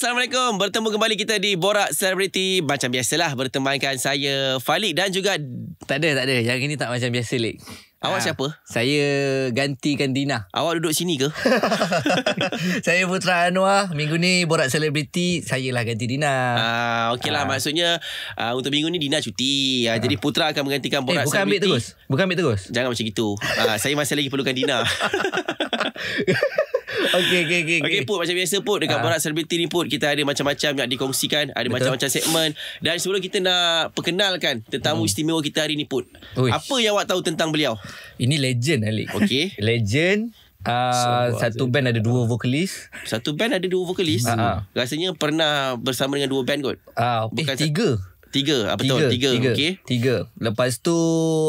Assalamualaikum. Bertemu kembali kita di Borak Celebrity. Macam biasalah bertemankan saya Falik dan juga tak ada tak ada. Yang ini tak macam biasa, Lik. Awak ha. siapa? Saya gantikan Dina. Awak duduk sini ke? saya Putra Anwar. Minggu ni borak Celebrity saya lah ganti Dina. Ah, okeylah ha. Ah. maksudnya uh, untuk minggu ni Dina cuti. Ha. Jadi Putra akan menggantikan borak selebriti. Eh, bukan celebrity. ambil terus. Bukan ambil terus. Jangan macam itu. uh, saya masih lagi perlukan Dina. Okay, okay, okay. Okey okay, put macam biasa put dekat ha. Ah. Barat Celebrity ni put kita ada macam-macam nak dikongsikan, ada macam-macam segmen dan sebelum kita nak perkenalkan tentang hmm. istimewa kita hari ni put. Uish. Apa yang awak tahu tentang beliau? Ini legend Ali. okay. legend Uh, ah, so, satu band ada dua vokalis Satu band ada dua vokalis uh-huh. Rasanya pernah bersama dengan dua band kot uh, Bukan Eh tiga Tiga ah, Betul tiga tiga. Tiga. Okay. tiga Lepas tu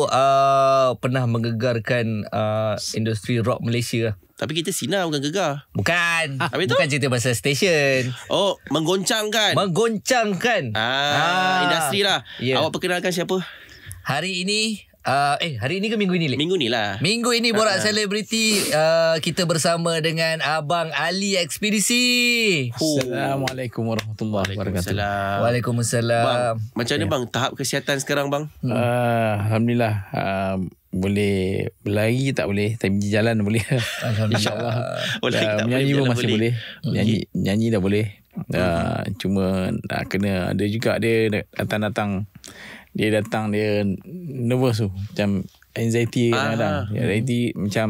uh, Pernah mengegarkan uh, Industri rock Malaysia tapi kita sinar bukan gegar. Bukan. Ah, Habis tu? Bukan cerita pasal station. Oh, menggoncangkan. Menggoncangkan. Ah, ah. industri lah. Yeah. Awak perkenalkan siapa? Hari ini Uh, eh hari ini ke minggu ini le? Minggu ni lah. Minggu ini borak ah. selebriti uh, kita bersama dengan abang Ali Ekspedisi. Assalamualaikum warahmatullahi wabarakatuh. Waalaikumsalam. Bang, macam mana yeah. bang tahap kesihatan sekarang bang? Uh, alhamdulillah uh, boleh berlari tak boleh tapi jalan boleh Alhamdulillah, boleh ya, tak menyanyi pun masih boleh, boleh. Hmm. nyanyi okay. nyanyi dah boleh okay. Hmm. Ya, cuma nak kena ada juga dia datang-datang dia datang dia nervous tu macam anxiety ah. kadang-kadang hmm. anxiety hmm. macam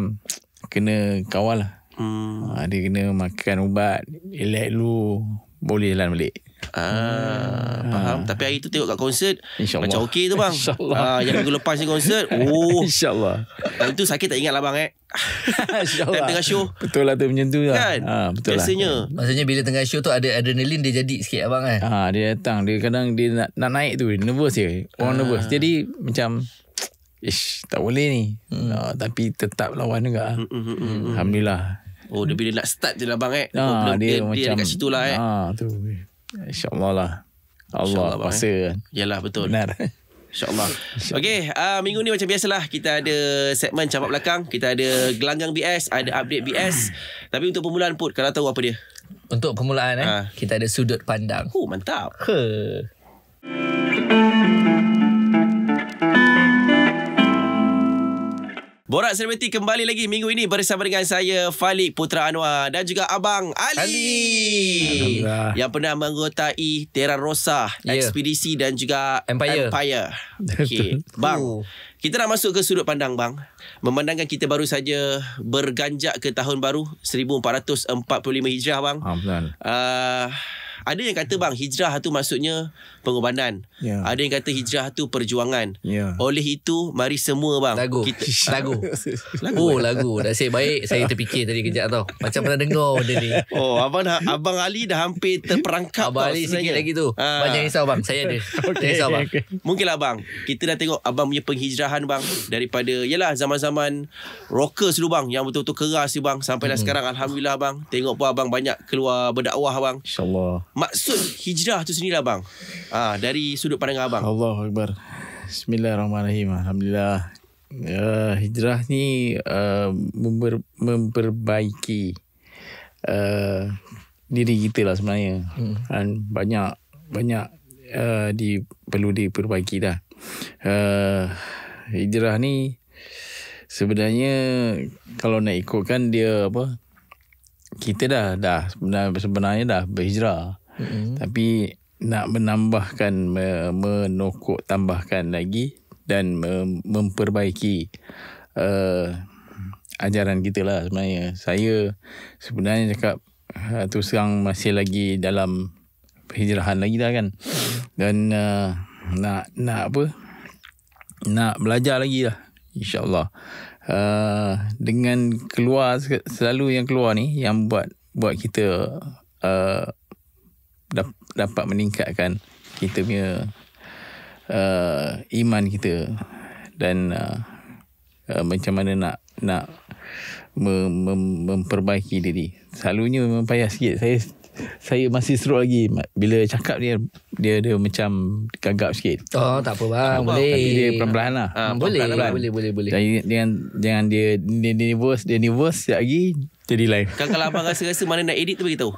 kena kawal lah hmm. uh, dia kena makan ubat elak lu, boleh jalan balik Ah, ah, faham. Tapi hari tu tengok kat konsert macam okey tu bang. Ah, yang minggu lepas ni konsert. Oh. Insyaallah. Hari tu sakit tak ingat lah bang eh. Insyaallah. tengah show. Betul lah tu macam tu lah. Kan? Ha, betul lah. Biasanya. Maksudnya bila tengah show tu ada adrenalin dia jadi sikit abang kan. Ah, dia datang dia kadang dia nak, nak naik tu nervous dia. Orang ah. nervous. Jadi macam Ish, tak boleh ni. Hmm. Oh, tapi tetap lawan juga. Hmm, hmm, hmm, hmm. Alhamdulillah. Oh, dia bila nak start je lah bang eh. Ha, dia, dia, dia, macam, dia dekat situ lah eh. Ah tu. InsyaAllah lah Allah kuasa eh. kan. Yalah betul Benar InsyaAllah Insya Okay uh, ah, Minggu ni macam biasalah Kita ada segmen campak belakang Kita ada gelanggang BS Ada update BS Tapi untuk permulaan Put Kalau tahu apa dia Untuk permulaan eh, uh. Kita ada sudut pandang Oh mantap huh. Borak Selebriti kembali lagi minggu ini bersama dengan saya Falik Putra Anwar dan juga Abang Ali, Ali. yang pernah mengotai Terra Rosa yeah. ekspedisi dan juga Empire. Empire. Okay. bang, kita nak masuk ke sudut pandang bang. Memandangkan kita baru saja berganjak ke tahun baru 1445 Hijrah bang. Ah, uh, ada yang kata bang hijrah tu maksudnya pengorbanan yeah. ada yang kata hijrah tu perjuangan yeah. oleh itu mari semua bang lagu kita, lagu. lagu oh lagu dah saya baik saya terfikir tadi kejap tau macam pernah dengar benda ni oh abang abang Ali dah hampir terperangkap abang tau, Ali sebenarnya. sikit lagi tu ah. banyak risau bang saya ada okay, risau bang okay, mungkinlah bang kita dah tengok abang punya penghijrahan bang daripada yalah zaman-zaman rockers dulu bang yang betul-betul keras tu bang sampai hmm. sekarang alhamdulillah bang tengok pun abang banyak keluar berdakwah bang insyaallah maksud hijrah tu sendiri bang. Ah dari sudut pandang abang. Allahu akbar. Bismillahirrahmanirrahim. Alhamdulillah. Uh, hijrah ni uh, memperbaiki uh, diri kita lah sebenarnya. Hmm. Dan banyak banyak uh, di perlu diperbaiki dah. Uh, hijrah ni sebenarnya kalau nak ikutkan dia apa kita dah dah sebenarnya, sebenarnya dah berhijrah. Mm-hmm. Tapi nak menambahkan, menokok tambahkan lagi dan memperbaiki uh, ajaran kita lah sebenarnya. Saya sebenarnya cakap uh, tu sekarang masih lagi dalam hijrahan lagi dah kan. Dan uh, nak nak apa? Nak belajar lagi lah insyaAllah. Uh, dengan keluar selalu yang keluar ni yang buat buat kita uh, dapat meningkatkan kita punya uh, iman kita dan uh, uh, macam mana nak nak mem, mem, memperbaiki diri. Selalunya memang payah sikit. Saya saya masih seru lagi bila cakap dia dia dia macam gagap sikit. Oh, tak apa bang. Tak boleh. Tapi kan dia perlahan-lahan. Lah. Ah, boleh, boleh, boleh, boleh. Jangan jangan dia dia nervous, dia nervous lagi jadi lain. Kan kalau abang rasa-rasa mana nak edit tu bagi tahu.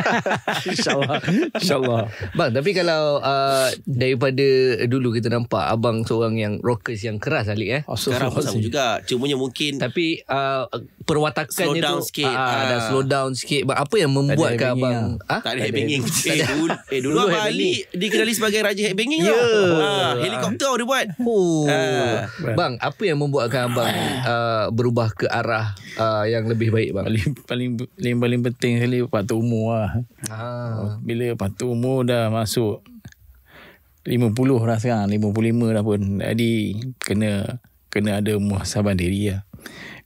Insya-Allah. Insya-Allah. Bang, tapi kalau uh, daripada dulu kita nampak abang seorang yang rockers yang keras Alik eh. Oh, so Sekarang pun sama juga. Cuma mungkin tapi uh, perwatakan slow down tu, sikit. Uh, uh, dah slow down sikit. Bang, apa yang membuatkan abang? Ha? Tak ada headbanging. Lah. Ah? Eh, dulu, eh, dulu Bali. dikenali sebagai raja headbanging yeah. Ya. helikopter dia buat. Oh. Uh. Bang, apa yang membuatkan abang uh, berubah ke arah uh, yang lebih baik bang? paling paling paling paling penting sekali patut umur lah. Ha. Bila patut umur dah masuk 50 dah sekarang, 55 dah pun. Jadi kena kena ada muhasabah diri lah.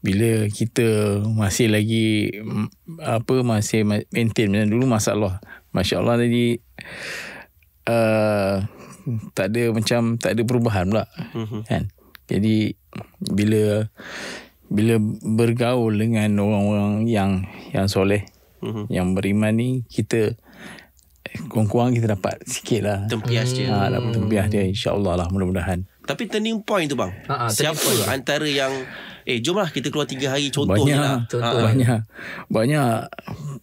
Bila kita masih lagi mm, apa masih maintain macam dulu masalah. Masya-Allah tadi uh, tak ada macam tak ada perubahan pula. Uh-huh. Kan? Jadi bila bila bergaul dengan orang-orang yang yang soleh mm-hmm. yang beriman ni kita kurang-kurang kita dapat sikit lah tempias dia ha, dapat tempias dia insyaAllah lah mudah-mudahan tapi turning point tu bang Ha-ha, ah, siapa point antara yang eh jom lah kita keluar 3 hari contoh banyak, lah, lah. Ah, contoh. banyak banyak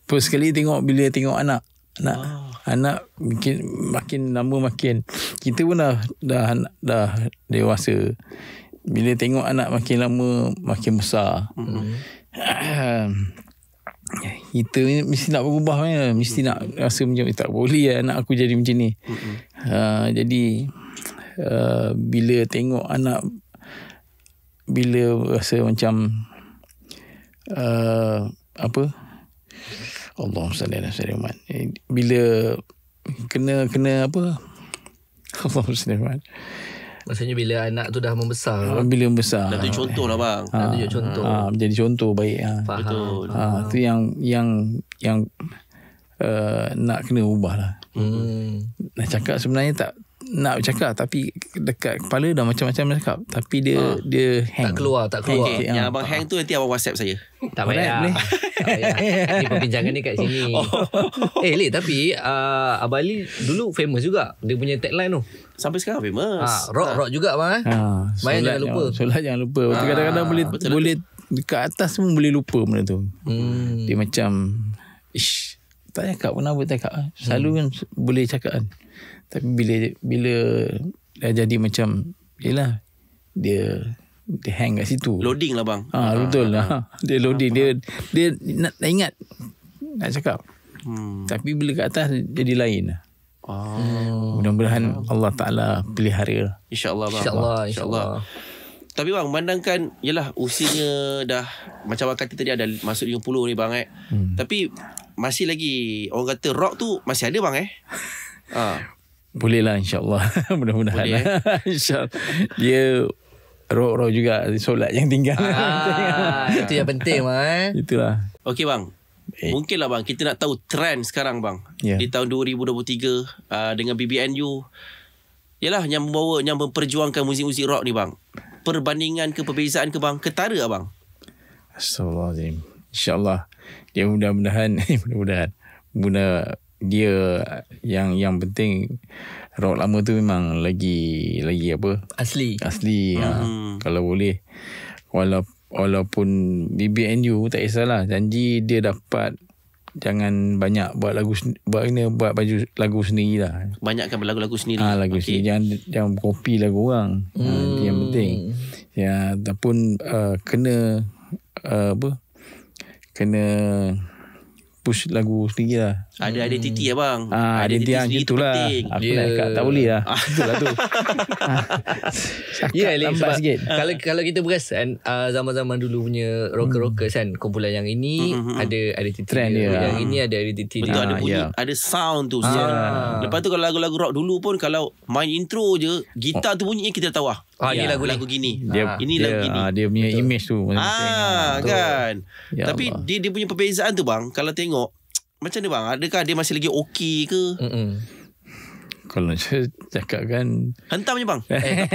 first sekali tengok bila tengok anak anak wow. anak makin makin lama makin kita pun dah dah, dah dewasa bila tengok anak makin lama makin besar mm-hmm. kita mesti nak berubah kan mesti mm-hmm. nak rasa macam eh, tak boleh lah anak aku jadi macam ni mm-hmm. uh, jadi uh, bila tengok anak bila rasa macam uh, apa Allah salli ala eh, bila kena kena apa Allah salli Maksudnya bila anak tu dah membesar ah, Bila membesar Dah contoh lah bang ha, Dah jadi ah, contoh ha, ah, Jadi contoh baik ha. Faham Itu ha, ha. yang Yang Yang uh, Nak kena ubah lah hmm. Nak cakap sebenarnya tak nak cakap tapi dekat kepala dah macam-macam nak cakap tapi dia uh, dia hang tak keluar tak keluar okay, yang, yang abang hang tu nanti abang whatsapp saya tak payah boleh, boleh. ni perbincangan ni kat sini oh. eh leh tapi uh, abang Ali dulu famous juga dia punya tagline tu sampai sekarang famous ha, rock ha. rock juga abang eh ha, main jangan lupa solat jangan lupa ha, kadang-kadang boleh betul-betul. boleh dekat atas pun boleh lupa benda tu hmm. dia macam ish tak cakap pun apa tak cakap eh. selalu hmm. kan boleh cakap kan tapi bila bila dah jadi macam yalah dia dia hang kat situ. Loading lah bang. Ah ha, betul lah. Ah, dia loading dia dia nak, nak ingat nak cakap. Hmm. Tapi bila kat atas jadi lain. Ah. Hmm. Mudah-mudahan Allah Taala pelihara. Insya-Allah bang. Insya-Allah insya-Allah. Insya Tapi bang, pandangkan yalah usianya dah macam bang kata tadi ada masuk 50 ni bang eh. Hmm. Tapi masih lagi orang kata rock tu masih ada bang eh. Ah. Boleh lah insyaAllah. Mudah-mudahan. Boleh. Lah. InsyaAllah. Dia roh-roh juga solat yang tinggal. Ah, itu yang penting bang. Eh. Itulah. Okay, bang. Eh. Mungkin lah bang Kita nak tahu trend sekarang bang yeah. Di tahun 2023 uh, ah, Dengan BBNU Yalah yang membawa Yang memperjuangkan muzik-muzik rock ni bang Perbandingan ke perbezaan ke bang Ketara lah bang Astagfirullahaladzim InsyaAllah Dia ya, mudah-mudahan Mudah-mudahan Mudah-mudahan dia yang yang penting rock lama tu memang lagi lagi apa asli asli ha. hmm. ha, kalau boleh wala, walaupun BBNU tak kisahlah janji dia dapat jangan banyak buat lagu buat ini buat baju lagu sendiri lah banyakkan lagu-lagu sendiri ah ha, lagu okay. sendiri jangan jangan copy lagu orang ha, hmm. ha, yang penting ya ataupun uh, kena uh, apa kena push lagu sendiri lah ada hmm. identiti abang lah, ha, ah, identiti yang gitulah aku yeah. nak cakap tak boleh lah ah. itulah tu ya yeah, sebab sikit. kalau kalau kita perasan uh, ah, zaman-zaman dulu punya hmm. rocker-rocker kan kumpulan yang ini mm-hmm. ada identiti trend dia, dia. yang ini ada identiti betul dia. ada bunyi yeah. Ya. ada sound tu ha. lepas tu kalau lagu-lagu rock dulu pun kalau main intro je gitar tu bunyinya kita tahu lah Ah, ya. ini lagu-lagu gini. Dia, ini dia, lagu gini. Dia punya Betul. image tu. Ah, kan. Ya Tapi dia dia punya perbezaan tu bang. Kalau tengok, macam mana bang? Adakah dia masih lagi okey ke? Mm-mm. Kalau saya cakap kan Hentam je bang Eh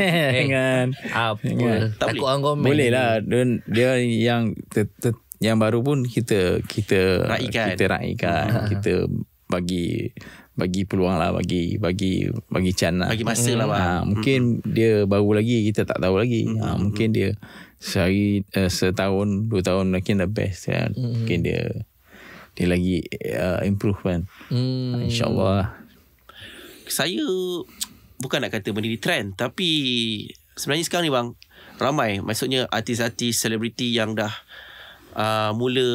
Dengan Apa dengan, Tak boleh orang komen Boleh lah dia, dia yang ter, ter, Yang baru pun Kita Kita Raikan Kita raikan ha. Kita Bagi Bagi peluang lah Bagi Bagi Bagi can lah Bagi masa hmm. lah mm. bang ha, Mungkin hmm. Dia baru lagi Kita tak tahu lagi hmm. ha, Mungkin dia Sehari uh, Setahun Dua tahun Mungkin the best kan? hmm. Mungkin dia dia lagi uh, improve kan. Hmm. InsyaAllah. Saya bukan nak kata benda di trend tapi sebenarnya sekarang ni bang ramai maksudnya artis-artis selebriti yang dah Uh, mula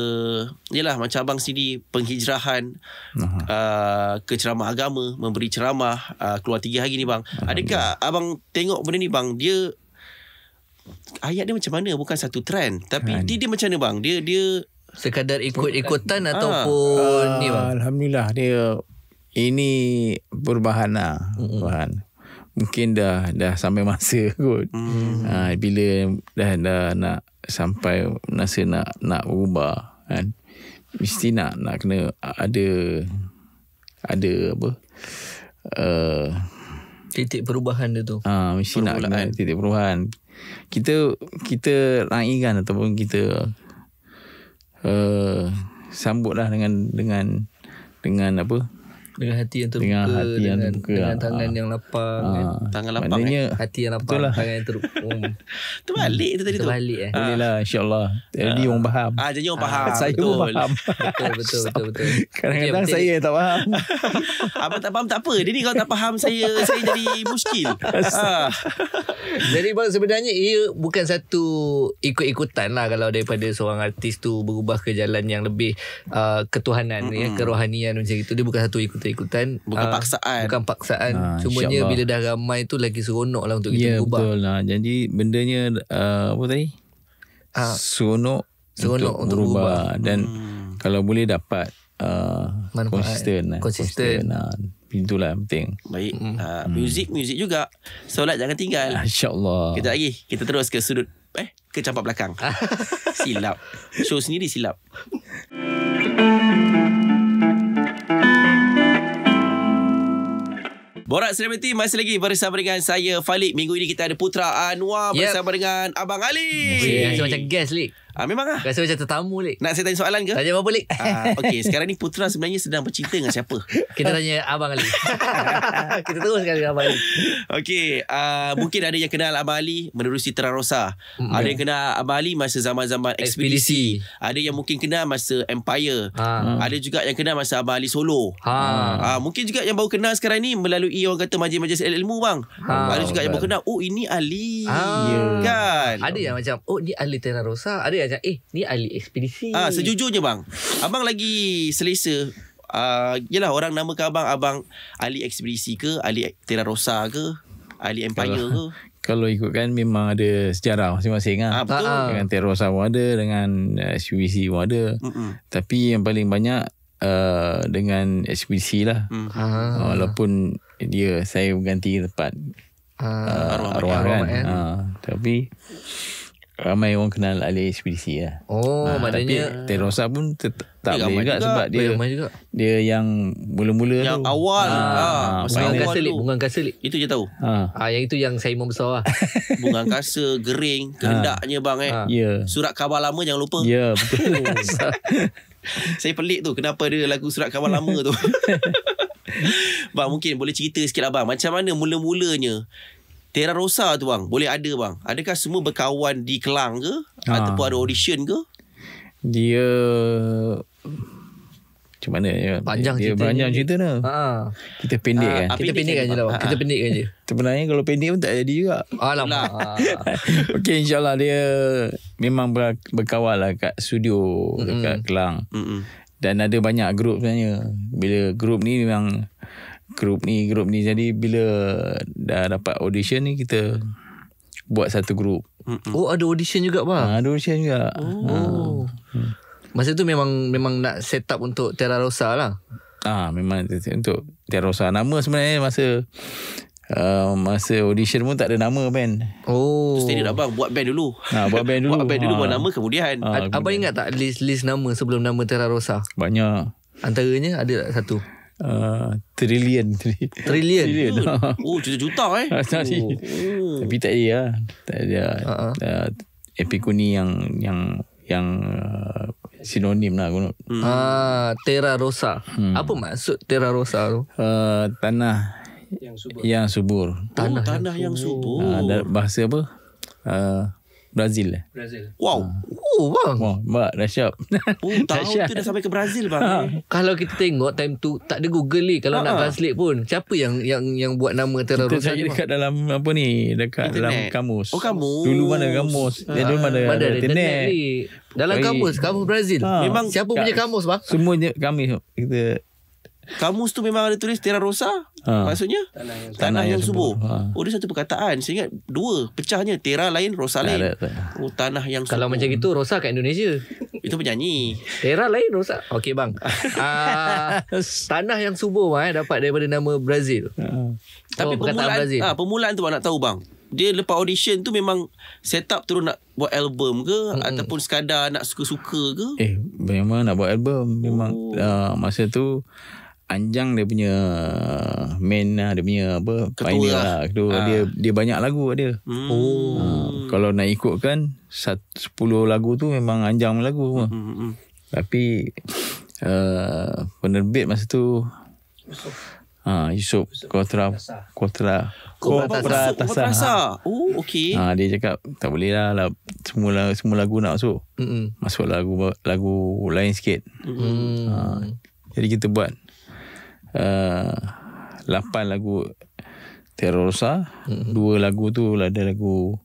Yelah macam abang sini Penghijrahan uh, Ke ceramah agama Memberi ceramah uh, Keluar tiga hari ni bang Adakah abang tengok benda ni bang Dia Ayat dia macam mana Bukan satu trend Tapi trend. Dia, dia macam mana bang Dia dia sekadar ikut-ikutan ah, ataupun ah, alhamdulillah dia ini perubahan lah perubahan mungkin dah dah sampai masa kot hmm. ha, bila dah dah nak sampai masa nak nak ubah kan mesti nak nak kena ada ada apa uh, titik perubahan dia tu ha, mesti perubahan. nak kena titik perubahan kita kita raikan ataupun kita Eh, sambutlah dengan dengan dengan apa? Dengan hati yang terbuka Dengan, hati yang dengan, terbuka. dengan tangan ha. yang lapang ha. Tangan lapang Maknanya, eh. Hati yang lapang lah. Tangan yang terbuka um. Hmm. Itu balik tu tadi tu balik. eh ah. Boleh lah insyaAllah Jadi ha. orang faham ha, Jadi orang faham ha, Saya betul. pun faham Betul betul betul, betul, betul. Kadang-kadang okay, saya tak faham Apa tak faham tak apa Dia ni kalau tak faham saya Saya jadi muskil ha. Jadi bang sebenarnya ia bukan satu ikut-ikutan lah kalau daripada seorang artis tu berubah ke jalan yang lebih uh, ketuhanan mm-hmm. ya kerohanian macam itu dia bukan satu ikut-ikutan bukan uh, paksaan bukan paksaan ha, cumanya bila dah ramai tu lagi seronok lah untuk kita yeah, berubah. Ya betul lah. Jadi bendanya uh, apa tadi? Ha. seronok untuk, untuk berubah. dan hmm. kalau boleh dapat uh, lah. konsisten konsisten, konsisten. konsisten. Itulah yang penting Baik mm. ha, Music mm. music juga Solat jangan tinggal ah, InsyaAllah Kita lagi Kita terus ke sudut Eh Ke campak belakang Silap Show sendiri silap Borak Selebriti masih lagi bersama dengan saya Falik. Minggu ini kita ada Putra Anwar yep. bersama dengan Abang Ali. Yeah. Macam guest, Lik. Ah memang ah. Rasa macam tetamu lek. Nak saya tanya soalan ke? Tanya apa lek? Ah okey, sekarang ni Putra sebenarnya sedang bercinta dengan siapa? Kita tanya abang Ali. Kita teruskan dengan abang Ali. Okey, uh, mungkin ada yang kenal abang Ali menerusi Terarosa. Mm-hmm. Ada yang kenal abang Ali masa zaman-zaman ekspedisi. ekspedisi. Ada yang mungkin kenal masa Empire. Ha. Hmm. Ada juga yang kenal masa abang Ali solo. Ha. Uh, mungkin juga yang baru kenal sekarang ni melalui orang kata majlis-majlis ilmu bang. Ha. Ada juga yang baru kenal, oh ini Ali. Ha. Kan. Ada yang macam oh ni Ali Terarosa. Ada dia ajak eh ni ahli ekspedisi. Ah sejujurnya bang. Abang lagi selesa uh, yelah orang nama ke abang abang ahli ekspedisi ke ahli Terra Rosa ke ahli empire kalau, ke? Kalau ikutkan memang ada sejarah masing-masing ah. ah betul. Ah, dengan Terra Rosa pun ada dengan eh, SWC pun ada. Mm-mm. Tapi yang paling banyak Uh, dengan ekspedisi lah hmm. Walaupun Dia Saya mengganti tempat uh, uh, Arwah, arwah kan arwah, uh, Tapi ramai orang kenal Ali ekspedisi lah. Ya. Oh, ha, maknanya Tapi Terosa pun ter- tak boleh juga, juga sebab dia ramai juga. Dia yang mula-mula yang awal ha, ah, ha, ha bunga angkasa lip, bunga angkasa lip. Itu je tahu. Ha. ha. yang itu yang saya besar lah. bunga angkasa gering, kehendaknya ha. bang eh. Ha. Yeah. Ya. Surat khabar lama jangan lupa. Ya, yeah, betul. saya pelik tu kenapa dia lagu surat khabar lama tu. bang mungkin boleh cerita sikit lah, bang macam mana mula-mulanya Terra Rosa tu bang Boleh ada bang Adakah semua berkawan di Kelang ke ha. Ataupun ada audition ke Dia Macam mana ya? Panjang dia, cerita Panjang cerita ni ha. Kita pendek ha. kan Kita pendek kan je lah bang Kita pendek kan je Sebenarnya kalau pendek pun tak jadi juga Alamak lah. Okay insyaAllah dia Memang ber- berkawal lah kat studio Dekat mm-hmm. Kelang mm-hmm. Dan ada banyak grup sebenarnya Bila grup ni memang grup ni grup ni jadi bila dah dapat audition ni kita buat satu grup oh ada audition juga bang ha, ada audition juga oh ha. masa tu memang memang nak set up untuk Terra Rosa lah ah ha, memang untuk Terra Rosa nama sebenarnya masa Uh, masa audition pun tak ada nama band. Oh. Steady dah abang buat band dulu. Ha buat band dulu. buat band dulu ha. buat nama kemudian. Ha, abang kemudian. ingat tak list list nama sebelum nama Terra Rosa? Banyak. Antaranya ada satu. Ah, trillion. Trillion? trillion. oh, oh juta-juta eh. Ah, oh. Tapi tak ada lah. Tak ada. Uh-huh. Ah, Epikuni yang yang yang uh, sinonim lah kunut. Hmm. Ah, terra rosa. Hmm. Apa maksud terra rosa tu? Uh, tanah yang subur. Yang subur. Oh, tanah, tanah yang, yang subur. Uh, bahasa apa? Uh, Brazil eh. Brazil. Wow. Ha. Oh, bang. Wow, mbak, dah syap. Oh, tahun tu dah sampai ke Brazil, bang. Ha. Kalau kita tengok time tu, tak ada Google ni. Kalau ha. nak ah. translate pun. Siapa yang yang yang buat nama Tera Rosa ni, dekat dalam apa ni? Dekat internet. dalam kamus. Oh, kamus. Dulu mana kamus? Ha. Ya, dulu mana, mana ada internet. internet Dalam kamus, kamus Brazil. Ha. Memang siapa punya kamus, bang? Semuanya kami. Kita Kamus tu memang ada tulis Terra Rosa ha. Maksudnya Tanah yang, tanah yang subur, subur. Ha. Oh dia satu perkataan Saya ingat dua Pecahnya Terra lain Rosa lain tak, tak, tak. Oh tanah yang subur Kalau macam itu Rosa kat Indonesia Itu penyanyi Terra lain Rosa Okey bang uh, Tanah yang subur bang eh, Dapat daripada nama Brazil ha. Tapi oh, pemulaan Brazil. Ha, ah, Pemulaan tu bang nak tahu bang dia lepas audition tu memang set up terus nak buat album ke hmm. ataupun sekadar nak suka-suka ke? Eh, memang nak buat album. Memang oh. uh, masa tu Anjang dia punya uh, main lah, dia punya apa Ketua pioneer lah. lah. Ketua ha. dia dia banyak lagu lah dia. Hmm. Ha, kalau nak ikutkan 10 lagu tu memang Anjang lagu. Hmm, hmm. Hmm. Tapi uh, penerbit masa tu Yusuf. Ha, Yusuf, Kotra Kotra Kotra Tasa. Ha. Oh, okey. Ha, dia cakap tak boleh lah, lah semua semua lagu nak masuk. Hmm. Masuk lagu lagu lain sikit. Hmm. Ha, jadi kita buat Uh, lapan lagu Terrorosa mm-hmm. Dua lagu tu lah Ada lagu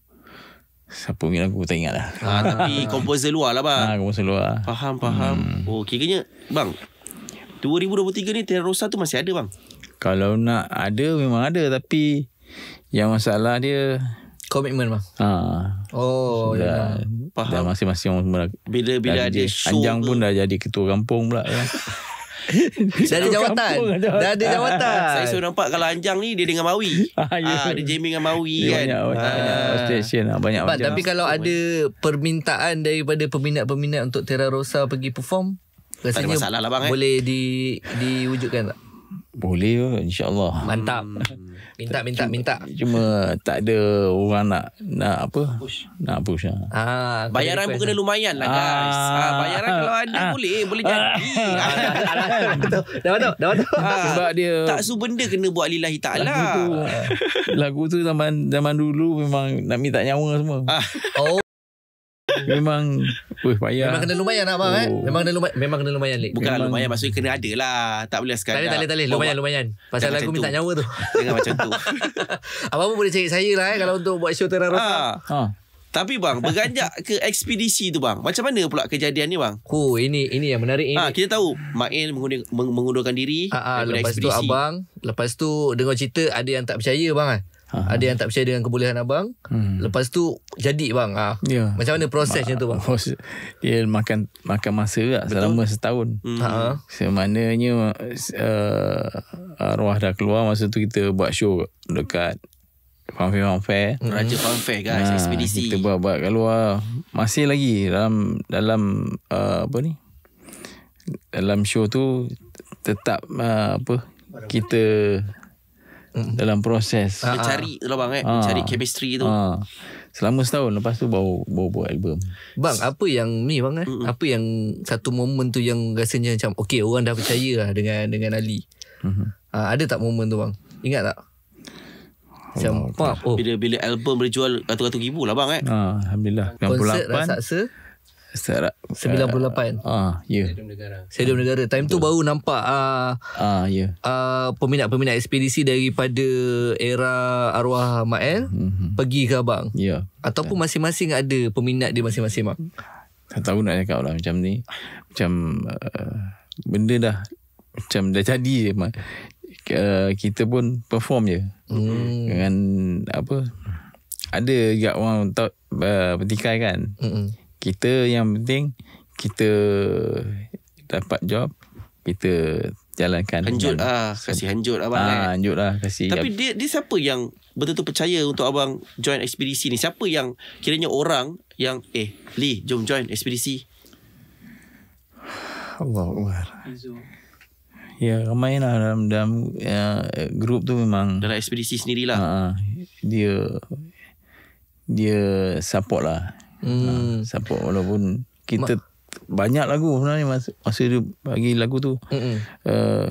Siapa punya lagu Tak ingat lah ha, Tapi komposer luar lah bang ha, Komposer luar Faham faham hmm. Oh kiranya Bang 2023 ni Terrorosa tu masih ada bang Kalau nak ada Memang ada Tapi Yang masalah dia Komitmen bang ha, Oh dah, ya, ya. Faham masih masing-masing Bila-bila ada, show Anjang pun dah jadi Ketua kampung pula ya. Dah ada jawatan Dah ada jawatan Saya suruh nampak Kalau Anjang ni Dia dengan Mawi yeah. ha, ya. ah, Dia jamming dengan Mawi kan Banyak Banyak, ah. lah, Tapi kalau ada Permintaan Daripada peminat-peminat Untuk Terra Rosa Pergi perform Rasanya lah, eh. Boleh diwujudkan tak boleh insyaallah mantap hmm. minta minta cuma, minta cuma tak ada orang nak nak apa push. nak push ah ha. bayaran pun kena lah. lumayan lah guys ah. ha, bayaran kalau ada ah. boleh boleh jadi ah. dah ah, betul dah betul sebab dia tak su benda kena buat lillahi taala lagu tu lagu tu zaman zaman dulu memang nak minta nyawa semua ah. oh Memang Wih Memang kena lumayan nak lah, bang eh. oh. eh Memang kena lumayan Memang kena lumayan lik. Bukan memang... lumayan Maksudnya kena ada lah Tak boleh sekadar Tak boleh tak boleh Lumayan lumayan Pasal Jangan lagu minta nyawa tu Jangan macam tu Apa pun boleh cari saya lah eh Kalau untuk buat show Terang Rota ha. Ah. ha. Tapi bang, beranjak ke ekspedisi tu bang. Macam mana pula kejadian ni bang? Oh, ini ini yang menarik ini. Ha, ah, kita tahu Main mengundurkan diri ha, ha, lepas ekspedisi. tu abang, lepas tu dengar cerita ada yang tak percaya bang ah. Ha. Ada yang tak percaya dengan kebolehan abang. Hmm. Lepas tu jadi bang. Ha. Yeah. Ya. Macam mana prosesnya Ma- tu bang? Dia makan makan masa lah Betul. selama setahun. Hmm. Ha. Semananya uh, uh, arwah dah keluar masa tu kita buat show dekat Fun Fair Fun Fair. Hmm. Raja Fun Fair guys, ha, ekspedisi. Kita buat buat kat Masih lagi dalam dalam uh, apa ni? Dalam show tu tetap uh, apa? Kita Hmm. dalam proses uh-huh. Ha, ha. mencari lubang lah, eh uh-huh. Ha. mencari chemistry tu uh-huh. selama setahun lepas tu baru baru buat album bang apa yang ni bang eh uh-huh. apa yang satu moment tu yang rasanya macam okey orang dah percaya lah dengan dengan Ali uh-huh. uh, ada tak moment tu bang ingat tak macam oh, oh. bila bila album berjual ratus-ratus ribu lah bang eh uh, alhamdulillah 98 konsert rasa Setara, 98 Ah, ya Stadium Negara Stadium Negara Time Betul. tu baru nampak Ah, uh, ah ya yeah. uh, Peminat-peminat ekspedisi Daripada era arwah Mael mm-hmm. Pergi ke abang Ya yeah. Ataupun masing ya. masing-masing ada Peminat dia masing-masing mak Tak tahu nak cakap lah macam ni Macam uh, Benda dah Macam dah jadi je mak uh, Kita pun perform je mm. Dengan Apa Ada juga orang tak, uh, Bertikai kan Hmm kita yang penting kita dapat job kita jalankan hanjut dengan, lah, kasih kasi hanjut abang ah, eh. hanjut lah kasi tapi dia dia siapa yang betul-betul percaya untuk abang join ekspedisi ni siapa yang kiranya orang yang eh Lee jom join ekspedisi Allah Akbar Ya ramai lah dalam, dalam ya, grup tu memang Dalam ekspedisi sendirilah uh, Dia Dia support lah hmm. ha, ah, Support walaupun Kita Ma- Banyak lagu sebenarnya Masa, masa dia bagi lagu tu uh,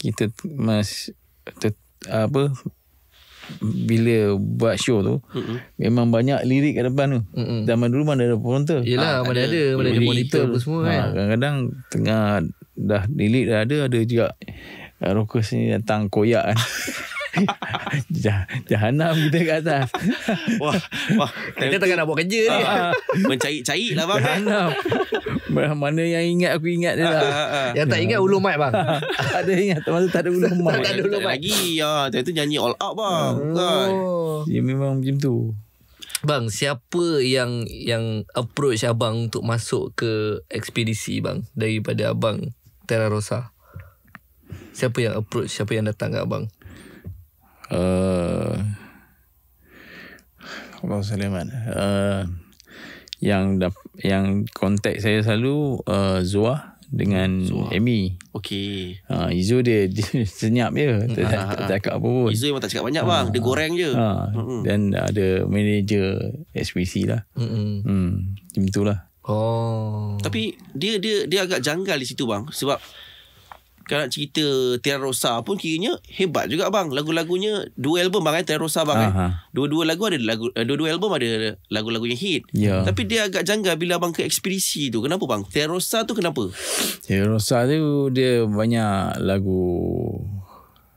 Kita Mas ter, Apa bila buat show tu Mm-mm. Memang banyak lirik kat depan tu Mm-mm. Zaman dulu mana ada monitor Yelah ha, ah, mana ada Mana ada monitor apa semua ha, kan Kadang-kadang Tengah Dah lirik dah ada Ada juga Rokos ni datang koyak kan Jah, jahanam kita kat atas. wah, wah. Kita tengah nak buat kerja ni. Ah, ah. Mencari-cari lah bang. Jahanam. Mana yang ingat aku ingat ni ah, lah. yang tak ingat ulu mat bang. ada ingat. Masa tak ada ulu mat. tak ada ulu mat. Lagi. Ya, tadi tu nyanyi all out bang. Oh. Kan? Ya memang macam tu. Bang, siapa yang yang approach abang untuk masuk ke ekspedisi bang daripada abang Terra Rosa? Siapa yang approach? Siapa yang datang ke abang? uh, Abang Sulaiman uh, yang dap, yang kontak saya selalu uh, eh, Zua dengan Zua. Amy. Okey. uh, Izu dia, dia senyap je. Tak, tak, cakap apa pun. Izu memang tak cakap banyak uh, bang, dia ha, goreng je. Ha. Uh, dan ada manager SPC lah. Hmm. Hmm. Itulah. Oh. Tapi dia dia dia agak janggal di situ bang sebab kalau cerita Tiara Rosa pun kiranya hebat juga bang lagu-lagunya dua album bang eh Tiara Rosa bang uh-huh. dua-dua lagu ada lagu eh, dua-dua album ada lagu lagunya hit yeah. tapi dia agak janggal bila bang ke ekspedisi tu kenapa bang Tiara Rosa tu kenapa Tiara Rosa tu dia banyak lagu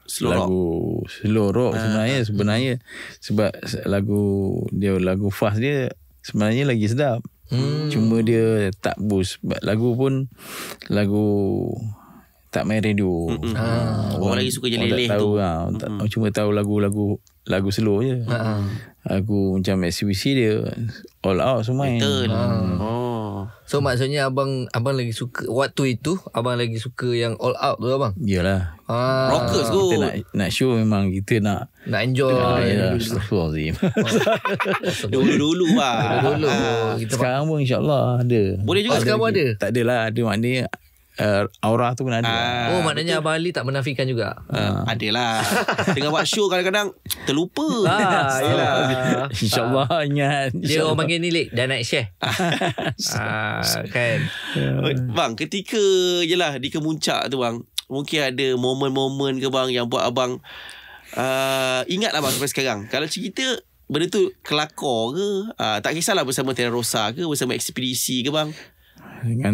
slow lagu rock. slow rock uh, ah. sebenarnya sebenarnya sebab lagu dia lagu fast dia sebenarnya lagi sedap hmm. cuma dia tak boost lagu pun lagu tak main radio. Mm-hmm. Ha, orang lagi suka je leleh tahu, tu. Lah. tak, mm-hmm. Cuma tahu lagu-lagu lagu slow je. Ha. Aku macam SBC dia all out semua. Ha. Oh. So maksudnya abang abang lagi suka waktu itu abang lagi suka yang all out tu abang. Iyalah. Ha. Rockers tu. Kita nak nak show memang kita nak nak enjoy. Ya, Astagfirullahalazim. Oh. Dulu-dulu lah. dulu Ha. Sekarang pun insya-Allah ada. Boleh juga oh, sekarang ada. Tak adalah, ada maknanya Uh, aura tu pun ada uh, Oh maknanya betul. Abang Ali Tak menafikan juga uh. Adalah Tengah buat show Kadang-kadang Terlupa uh, Yelah uh. InsyaAllah uh. Ingat Dia orang panggil ni Lik Dah nak share uh, Kan uh. Bang ketika Yelah di kemuncak tu bang Mungkin ada Momen-momen ke bang Yang buat abang uh, Ingat lah bang Sampai sekarang Kalau cerita Benda tu kelakor ke uh, Tak kisahlah bersama Terra Rosa ke Bersama ekspedisi ke bang dengan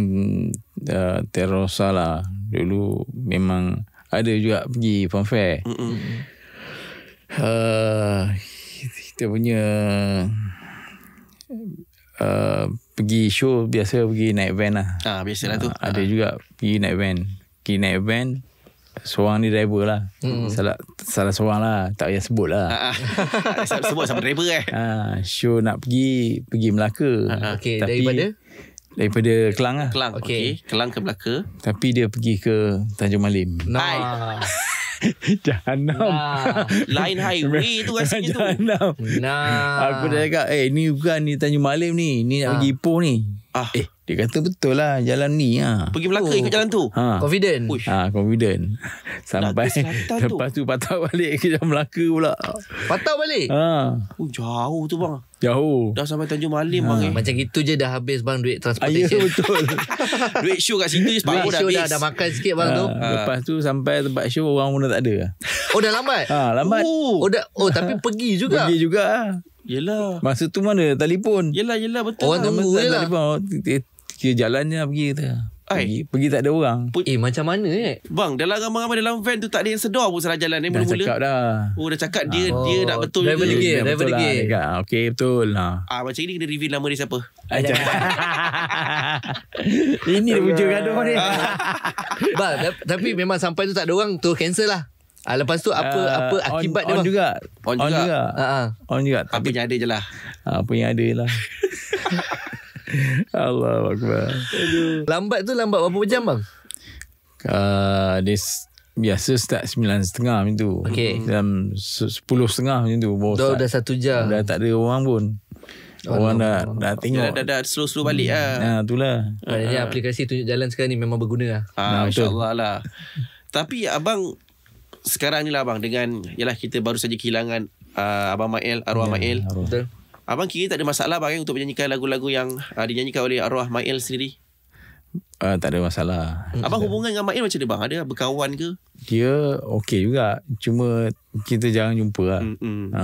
uh, Terosa lah dulu memang ada juga pergi fun fair. mm Uh, kita punya uh, pergi show biasa pergi naik van lah. Ah biasa lah tu. Uh, ada ha. juga pergi naik van. Pergi naik van Seorang ni driver lah hmm. salah, salah seorang lah Tak payah sebut lah ah, ah. Sebut sama driver eh ha, Show nak pergi Pergi Melaka okay, Tapi daripada? Daripada Kelang lah. Kelang. Okay. okay. Kelang ke Melaka. Tapi dia pergi ke Tanjung Malim. Nah. Jahanam. Nah. Line highway tu rasanya tu. Jahanam. Nah. Aku dah cakap, eh ni bukan ni Tanjung Malim ni. Ni nak ha. pergi Ipoh ni. Ah. Eh. Dia kata betul lah jalan ni ha. Pergi Melaka oh. ikut jalan tu. Ha. Confident. Ush. Ha, confident. Sampai lepas tu. patah balik ke Melaka pula. Patah balik? Ha. Oh, jauh tu bang. Jauh. Dah sampai Tanjung Malim ha. bang. Eh. Macam itu je dah habis bang duit transportation. Ya betul. duit show kat situ je dah habis. Dah, dah makan sikit bang ha. tu. Ha. Lepas tu sampai tempat show orang pun tak ada. Oh dah lambat? Ha lambat. Oh, oh dah oh tapi pergi juga. Pergi juga ah. Yelah. Masa tu mana telefon? Yelah yelah betul. Orang lah. tunggu yelah. Telefon. Eh, Kira jalannya lah pergi kata. Ay. Pergi, tak ada orang. Put- eh macam mana eh? Bang, dalam ramai-ramai dalam van tu tak ada yang sedar pun salah jalan eh mula-mula. Dah cakap dah. Oh dah cakap dia oh, dia nak oh, betul driver lagi, driver lagi. Okey betul lah. Ah, ha. ah macam ni kena reveal nama dia siapa? Ah, ini dia punca gaduh ni. bang, tapi memang sampai tu tak ada orang tu cancel lah. Ah, lepas tu apa uh, apa akibat on, dia on Juga. On, juga. On juga. uh-huh. On juga. Tapi, apa yang ada je lah. Apa yang ada je lah. Allah Akbar. Lambat tu lambat berapa jam bang? Uh, ah, this, biasa start 9.30 macam tu. Okay. Dalam 10.30 macam tu. Dah start. dah satu jam. Dah tak ada orang pun. Oh, orang Alamak. dah, dah tengok. Dah, dah, dah slow-slow balik lah. hmm. lah. Ha, itulah. Maksudnya uh, ah. aplikasi tunjuk jalan sekarang ni memang berguna lah. Ha, nah, InsyaAllah lah. Tapi abang, sekarang ni lah abang dengan, yalah kita baru saja kehilangan uh, Abang Mael, Arwah yeah, Mael. Betul. Abang kira tak ada masalah abang eh, untuk menyanyikan lagu-lagu yang uh, dinyanyikan oleh arwah Mail sendiri? Uh, tak ada masalah. Abang hubungan dengan Mail macam mana bang? Ada berkawan ke? Dia okey juga. Cuma kita jarang jumpa lah. Mm-hmm. Ha.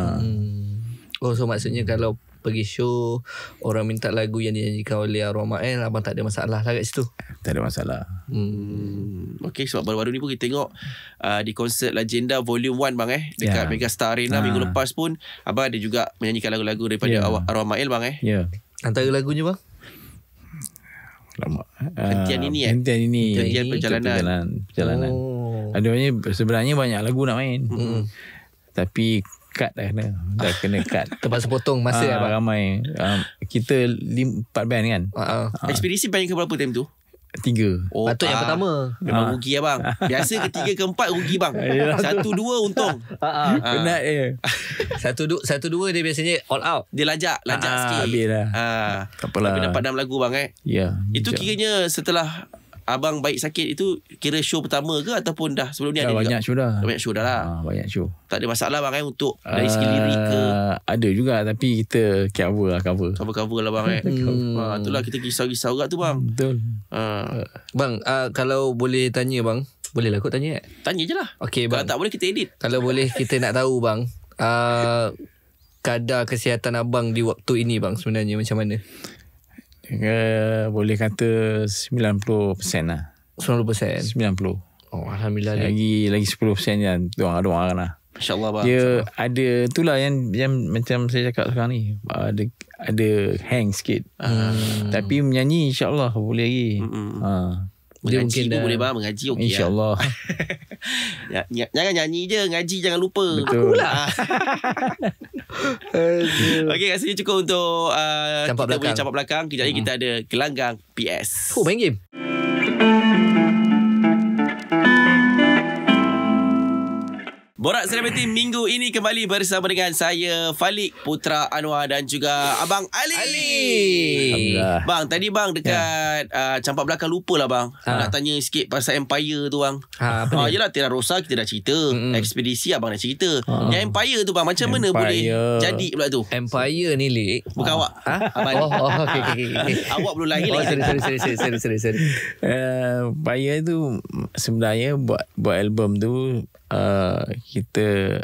Oh so maksudnya kalau pergi show orang minta lagu yang dinyanyikan oleh Arwah Mak eh, abang tak ada masalah lah kat situ tak ada masalah hmm. ok sebab baru-baru ni pun kita tengok uh, di konsert Legenda Volume 1 bang eh dekat yeah. Mega Star Arena ha. minggu lepas pun abang ada juga menyanyikan lagu-lagu daripada yeah. Arwah, Arwah eh, bang eh yeah. antara lagunya bang eh. Hentian ini eh? Hentian ini. Hentian perjalanan. Perjalanan. perjalanan. Oh. Adanya, sebenarnya banyak lagu nak main. Hmm. Tapi cut dah kena. Dah kena cut. Tempat sepotong masa ha, lah. Ramai. Um, kita lim, empat band kan. Uh-huh. Ah, ha. Ah. Ekspedisi banyak ke berapa time tu? Tiga. Oh, Patut ha. yang pertama. Memang ha. rugi abang. Biasa ketiga keempat rugi bang. satu dua untung. Ha. Ha. Penat Eh. satu, du, satu dua dia biasanya all out. Dia lajak. Lajak ha. sikit. Habis lah. Ha. Tak apalah. Tapi dapat dalam lagu bang eh. Ya. Itu jauh. kiranya setelah Abang Baik Sakit itu kira show pertama ke ataupun dah sebelum ni dah ada banyak juga? Show dah. Banyak show dah lah. Ha, banyak show. Tak ada masalah bang eh untuk dari uh, segi lirik ke? Ah, ada juga tapi kita cover lah cover. Cover-cover lah bang eh. hmm. Ha, itulah kita kisah-kisah orang tu bang. Betul. Ha. Bang uh, kalau boleh tanya bang. Boleh lah kot tanya eh? Tanya je lah. Okay, bang. Kalau tak boleh kita edit. Kalau boleh kita nak tahu bang. Uh, kadar kesihatan abang di waktu ini bang sebenarnya macam mana? uh, boleh kata 90% lah. 90%? 90. Oh, Alhamdulillah. Lagi lagi 10% je doa doang doang lah. InsyaAllah Dia insya ada itulah yang, yang macam saya cakap sekarang ni. Ada ada hang sikit. Ah. Hmm. Tapi menyanyi insyaAllah boleh lagi. Hmm. Ha. Mengaji mungkin pun dah. boleh bang Mengaji okey lah InsyaAllah ya, ya, Jangan nyanyi je Ngaji jangan lupa Betul. Akulah ah. Okey rasanya cukup untuk uh, Kita belakang. punya campak belakang Kejap lagi hmm. kita ada Gelanggang PS Oh main game Borak Selebriti minggu ini kembali bersama dengan saya Falik Putra Anwar dan juga Abang Ali. Ali. Bang, tadi bang dekat yeah. uh, campak belakang lupa lah bang. Ha. Nak tanya sikit pasal Empire tu bang. Ha, apa ha, yelah Terra Rosa kita dah cerita. Mm-hmm. Ekspedisi abang dah cerita. Ha. Yang Empire tu bang, macam Empire. mana boleh jadi pula tu? Empire ni lik. Bukan ha. awak. Ha? Abang. Oh, oh, oh okay, okay, okay. Awak belum lahir lagi. Oh, sorry, sorry, sorry. sorry, sorry, sorry, sorry. Uh, eh, Empire tu sebenarnya buat buat album tu uh, kita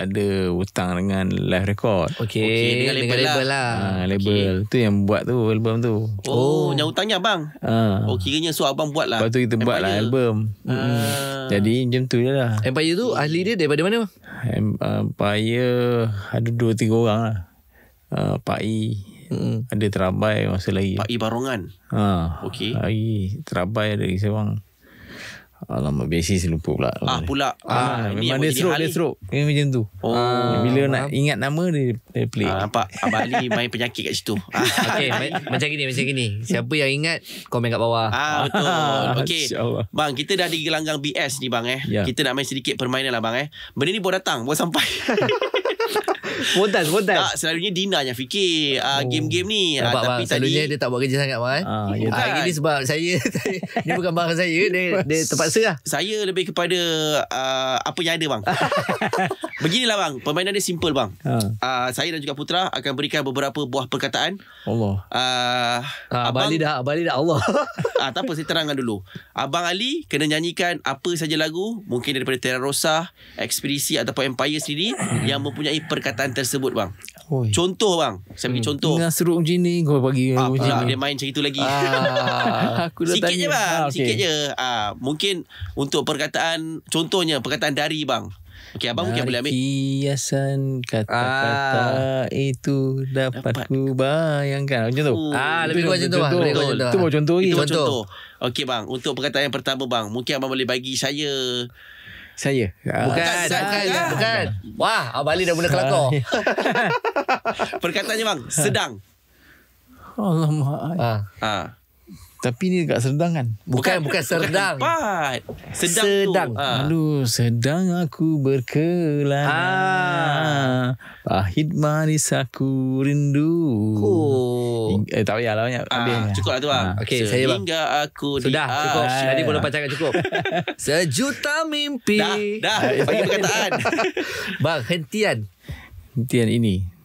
ada hutang dengan live record. Okey, okay, dengan label, dengan lah. label lah. Ha, label. Okay. Tu yang buat tu album tu. Oh, oh. yang hutangnya abang. Ha. Oh, kiranya so abang buat lah. Lepas tu kita buat lah album. Uh. Jadi macam tu je lah. Empire tu ahli dia daripada mana? Empire ada dua tiga orang lah. Uh, Pak I. Mm. Ada terabai masa lagi. Pak I Barongan? Ha. Okey. Pak I terabai dari sebang. Sewang. Alamak besi saya lupa pula Ah pula ah, ah Memang dia stroke Dia stroke Ini macam tu oh, ah, Bila nak maaf. ingat nama Dia, dia play ah, Nampak Abang Ali main penyakit kat situ Okay Macam gini Macam gini Siapa yang ingat Komen kat bawah Ah Betul Okay Bang kita dah di gelanggang BS ni bang eh yeah. Kita nak main sedikit permainan lah bang eh Benda ni buat datang Buat sampai Spontan spontan Tak selalunya Dina yang fikir uh, Game-game ni oh. uh, Tapi bang. Ah, tadi dia tak buat kerja sangat bang, eh? ah, ya, Ini sebab saya Dia bukan barang saya Dia, dia terpaksa lah Saya lebih kepada uh, Apa yang ada bang Beginilah bang Permainan dia simple bang ha. uh, Saya dan juga Putra Akan berikan beberapa Buah perkataan Allah uh, ha, Abang Ali dah Abang Ali dah Allah uh, Tak apa saya terangkan dulu Abang Ali Kena nyanyikan Apa saja lagu Mungkin daripada Terra Rosa Ekspedisi Ataupun Empire sendiri hmm. Yang mempunyai perkataan perkataan tersebut bang. Oi. Contoh bang. Saya bagi hmm. contoh. Dengan seru macam ni kau bagi ah, macam ah, ni. Dia main macam itu lagi. Ah, aku dah Sikit tanya. je bang. Ah, okay. Sikit je. Ah, mungkin untuk perkataan contohnya perkataan dari bang. Okey abang mungkin boleh ambil. Hiasan kata-kata ah. itu dapat, dapat. ku bayangkan. Macam tu. Hmm. Ah, lebih kurang macam tu. Itu baru contoh. Itu contoh. contoh. contoh. contoh. Okey bang, untuk perkataan yang pertama bang, mungkin abang boleh bagi saya saya. Ya. Bukan. Bukan. Saya, bukan. Saya. bukan. Wah, Abang Ali dah mula kelakor. Perkataannya bang, sedang. Allah ha. ha. Tapi ni dekat Serdang kan? Bukan bukan, bukan Serdang. Bukan sedang sedang. Ha. Ah. Aduh, sedang aku berkelana. Ha. Pahit manis aku rindu. Oh. Eh, tak payah lah banyak. Ah, cukup lah tu lah. Ha. Ah. Okay, Sehingga saya bang. aku Sudah, di cukup. Ah. Tadi pun lepas cakap cukup. Sejuta mimpi. Dah, dah. Bagi perkataan. bang, hentian. Hentian ini.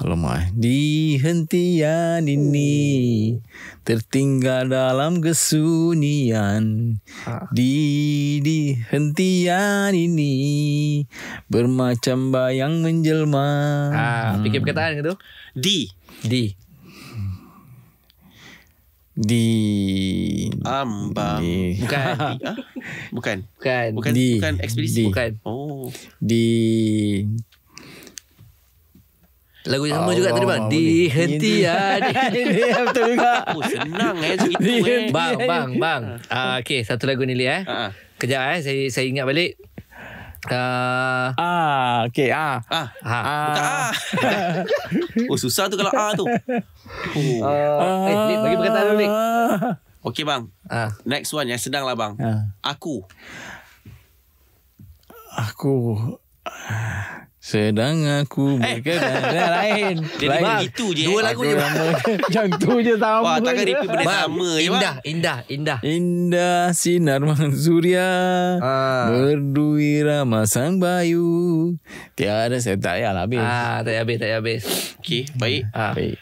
Alamak Di hentian ini Tertinggal dalam kesunyian ha. Di di hentian ini Bermacam bayang menjelma ha, Fikir hmm. perkataan ke tu Di Di di ambang di. bukan di. bukan ah? bukan bukan di. bukan ekspedisi di. bukan oh di Lagu yang sama Allah juga tadi bang. Dihenti ya. Betul juga. Oh, senang eh cerita eh. Bang, bang, bang. Uh, ah. ah, okay, satu lagu ni li eh. Uh-huh. Kejap eh, saya, saya ingat balik. Uh, ah, okay, ah. Ah, ha. ah. oh, susah tu kalau ah tu. Uh, eh, Lik, bagi perkataan dulu, Lik. Okay, bang. Ah. Next one yang sedang lah, bang. Ah. Aku. Aku. Sedang aku berkenal eh. lain. Jadi lain. itu je. Eh. Dua lagu je. Yang tu je sama. Wah, takkan repeat benda bang. sama je. Indah, bang. indah, indah. Indah sinar mansuria. Ha. Ah. Berdui ramasan bayu. Tiada saya tak payah lah habis. Ah, ha, tak payah habis, tak payah habis. Okey, baik. Ha. Baik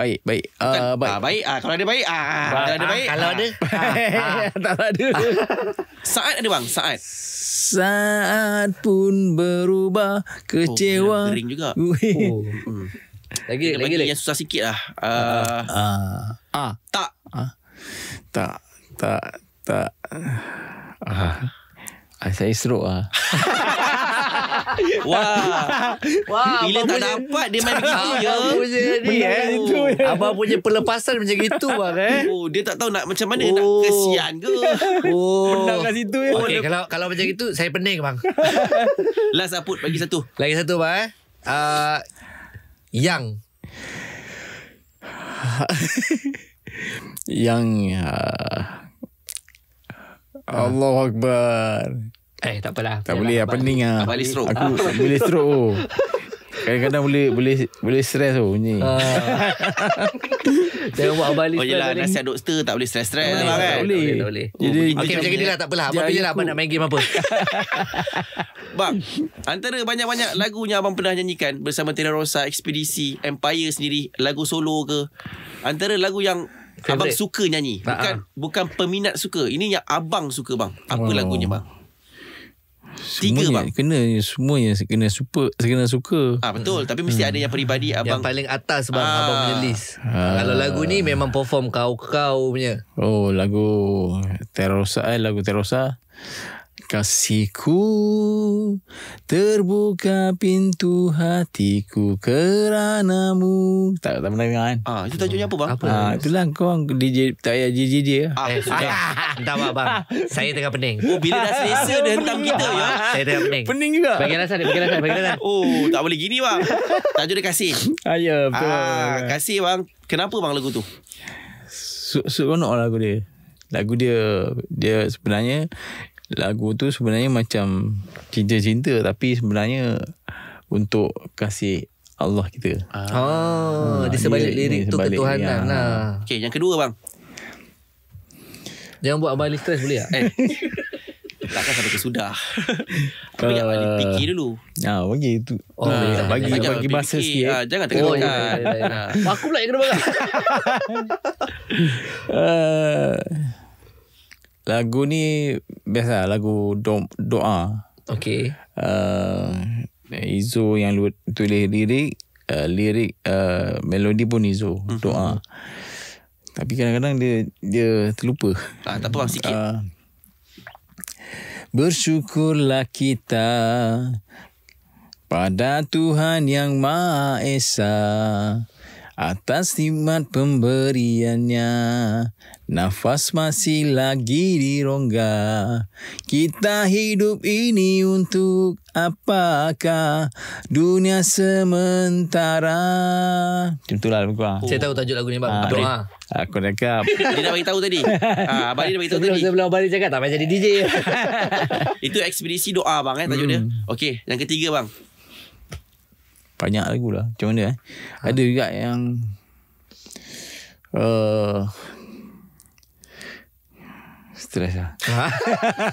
baik baik uh, baik uh, baik, uh, kalau ada baik uh, kalau ada baik kalau ada tak ada saat ada bang saat saat pun berubah kecewa oh, kering juga oh. Hmm. lagi Kita lagi, lagi yang susah sikit lah uh, uh, uh, uh, tak. Uh, tak tak tak uh, uh, saya stroke lah. uh. Wah. Wah. Bila tak dapat dia main dia. Punya ni, eh. punya pelepasan macam itu bang eh. Oh, dia tak tahu nak macam mana oh. nak kesian ke. Oh. Penang kat situ ya. Okey, kalau kalau macam itu saya pening bang. Last aput bagi satu. Lagi satu bang eh. Uh, yang yang uh, Allah Akbar. Eh tak apalah Tak boleh lah pening lah Abang stroke Aku boleh stroke oh. kadang boleh boleh boleh stres tu oh, bunyi. Jangan ah. buat abang Oh yelah nasihat doktor tak boleh stres-stres lah kan. Tak boleh. Kan? Tak boleh. Jadi, okay macam ni lah, tak apalah. Abang pilih abang nak main game apa. Bang, antara banyak-banyak lagu yang abang pernah nyanyikan bersama Tina Rosa, Expedisi, Empire sendiri, lagu solo ke. Antara lagu yang abang suka nyanyi. Ha, ha. Bukan bukan peminat suka. Ini yang abang suka bang. Apa lagunya bang? Tiga bang Kena semua yang kena super Kena suka Ah Betul Tapi mesti hmm. ada yang peribadi abang. Yang paling atas bang ah. Abang punya list ah. Kalau lagu ni memang perform kau-kau punya Oh lagu Terosa eh Lagu Terosa kasihku terbuka pintu hatiku keranamu. Tak tak pernah dengar kan? Ah, itu tajuknya apa bang? Apa? Ah, itulah kau orang DJ tak ya DJ dia. Ah, entah apa bang. Saya tengah pening. Oh, bila dah selesa dah tentang kita ya. Saya tengah pening. Pening juga. Bagi alasan, bagi alasan, bagi alasan. Oh, tak boleh gini bang. Tajuk dia kasih. ayo betul. Ah, kasih bang. Kenapa bang lagu tu? Sebab so, so, lagu dia. Lagu dia dia sebenarnya lagu tu sebenarnya macam cinta-cinta tapi sebenarnya untuk kasih Allah kita. Ah, ah, ah dia sebalik lirik tu sebalik ketuhanan yang... lah. Okey, yang kedua bang. Jangan buat abang stres boleh tak? Eh. Takkan sampai sudah. Apa uh, yang abang fikir dulu? Ha, ah, bagi itu. Oh, ah, ya, bagi, bagi, bagi masa sikit. ah, jangan tengah oh, Aku pula yang kena makan. uh, ah. Lagu ni biasa lah, lagu do- doa. Okay. Uh, Izo yang tulis lirik, uh, lirik uh, melodi pun Izo mm-hmm. doa. Tapi kadang-kadang dia dia terlupa. Ah, tak apa sikit. Uh, bersyukurlah kita pada Tuhan yang Maha Esa atas nikmat pemberiannya Nafas masih lagi di rongga. Kita hidup ini untuk apakah dunia sementara? Macam lagu oh. Saya tahu tajuk lagu ni, bang. Ah, doa. Abang, ha. Aku cakap. dia dah beritahu tadi. Ha, Abang dia dah beritahu tadi. Sebelum Abang dia cakap, tak payah jadi DJ. Itu ekspedisi doa, bang. eh, tajuk hmm. dia. Okey, yang ketiga, bang. Banyak lagu lah. Macam mana, eh? Ha. Ada juga yang... Uh, stres lah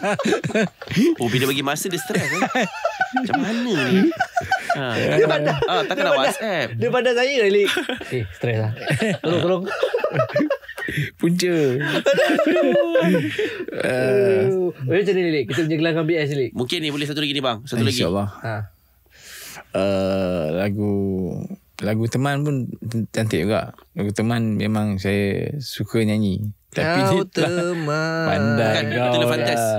Oh bila bagi masa dia stres eh? Macam mana ni ha, Dia pandai ha, ah, Takkan nak whatsapp Dia pandai saya eh, lah Eh stres lah Tolong tolong Punca Macam mana Lilik Kita punya ambil BS Lilik Mungkin ni boleh satu lagi ni bang Satu Insya lagi InsyaAllah ha. Uh, lagu Lagu teman pun cantik juga Lagu teman memang saya suka nyanyi kau teman Pandai kan, kau lah, lah fantas.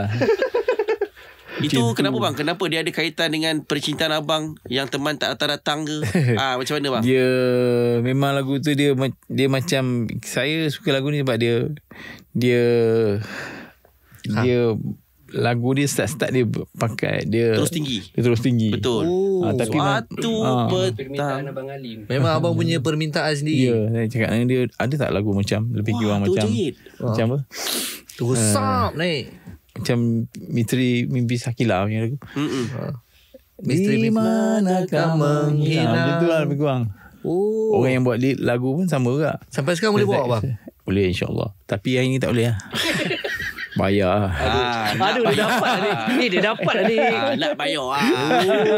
Itu kenapa bang? Kenapa dia ada kaitan dengan percintaan abang Yang teman tak datang-datang ke? ah, macam mana bang? Dia Memang lagu tu dia Dia macam Saya suka lagu ni sebab dia Dia ha. Dia lagu dia start-start dia pakai dia terus tinggi dia terus tinggi betul oh, ha, tapi satu ha. permintaan Abang Alim memang Abang hmm. punya permintaan ya, sendiri ya yeah, saya cakap dengan dia ada tak lagu macam lebih Wah, macam jahit. macam Wah. apa tu resap ah. ni macam Mitri Mimpi Sakila punya lagu ha. Mister, di mana kau menghilang macam tu lebih kurang oh. orang yang buat lagu pun sama juga sampai sekarang boleh buat apa? boleh insyaAllah tapi yang ini tak boleh lah Bayar ah, Aduh, dia dapat ni. Ni dia dapat ni. Ah, nak bayar ah.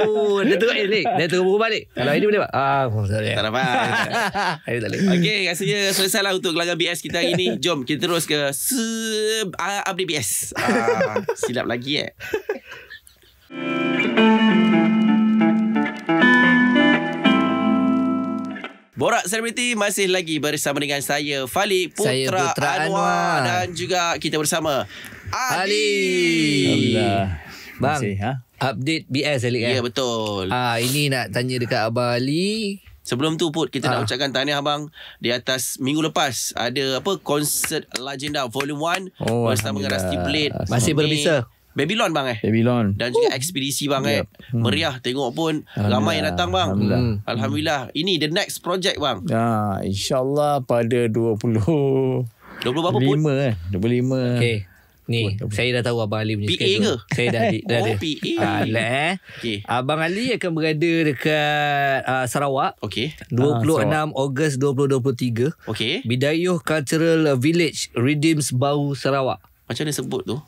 Oh, dia terus ni. Dia terus buru balik. Kalau ini boleh ah, oh, tak? Ah, tak dapat. Ini tak boleh. Okey, rasanya selesai lah untuk gelanggang BS kita hari ni. Jom kita terus ke se- ah, update BS. Ah, silap lagi eh. Borak Selebriti masih lagi bersama dengan saya Fali Putra, Putra Anwar, Anwar dan juga kita bersama Ali. Ali. Alhamdulillah. Bang, masih, ha? update BS Ali kan? Ya, betul. Ah, ini nak tanya dekat Abang Ali. Sebelum tu Put, kita ha. nak ah. ucapkan tahniah abang di atas minggu lepas ada apa konsert legenda volume 1 oh, bersama dengan Rusty Blade. Masih berbisa. Babylon bang eh Babylon Dan juga ekspedisi bang yep. eh hmm. Meriah tengok pun Ramai yang datang bang Alhamdulillah, hmm. Alhamdulillah. Hmm. Ini the next project bang ya, InsyaAllah pada 20 25 eh 25 Okay Ni, Buat saya dah tahu Abang Ali punya PA schedule. ke? Saya dah, dah oh, ada. Oh, PA. Alah, eh. okay. Abang Ali akan berada dekat uh, Sarawak. Okey. 26 uh, ah, Sarawak. Ogos 2023. Okey. Bidayuh Cultural Village Redeems Bau Sarawak. Macam mana sebut tu?